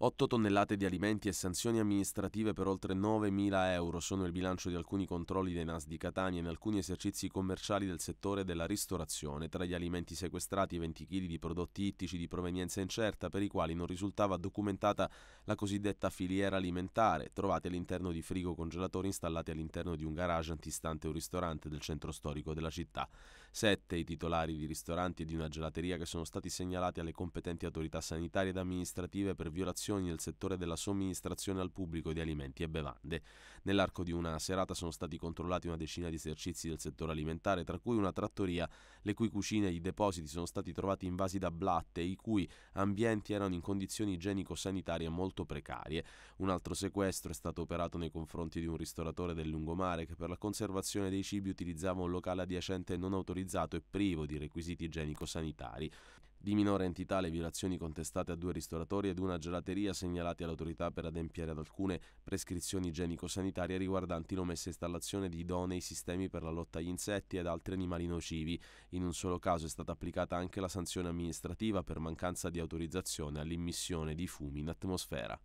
8 tonnellate di alimenti e sanzioni amministrative per oltre 9.000 euro sono il bilancio di alcuni controlli dei NAS di Catania in alcuni esercizi commerciali del settore della ristorazione. Tra gli alimenti sequestrati 20 kg di prodotti ittici di provenienza incerta per i quali non risultava documentata la cosiddetta filiera alimentare, trovati all'interno di frigo congelatori installati all'interno di un garage antistante un ristorante del centro storico della città sette i titolari di ristoranti e di una gelateria che sono stati segnalati alle competenti autorità sanitarie ed amministrative per violazioni nel settore della somministrazione al pubblico di alimenti e bevande. Nell'arco di una serata sono stati controllati una decina di esercizi del settore alimentare, tra cui una trattoria le cui cucine e i depositi sono stati trovati invasi da blatte, i cui ambienti erano in condizioni igienico-sanitarie molto precarie. Un altro sequestro è stato operato nei confronti di un ristoratore del lungomare che per la conservazione dei cibi utilizzava un locale adiacente non autorizzato e privo di requisiti igienico-sanitari. Di minore entità le violazioni contestate a due ristoratori ed una gelateria segnalati all'autorità per adempiere ad alcune prescrizioni igienico-sanitarie riguardanti l'omessa installazione di idonei sistemi per la lotta agli insetti ed altri animali nocivi. In un solo caso è stata applicata anche la sanzione amministrativa per mancanza di autorizzazione all'immissione di fumi in atmosfera.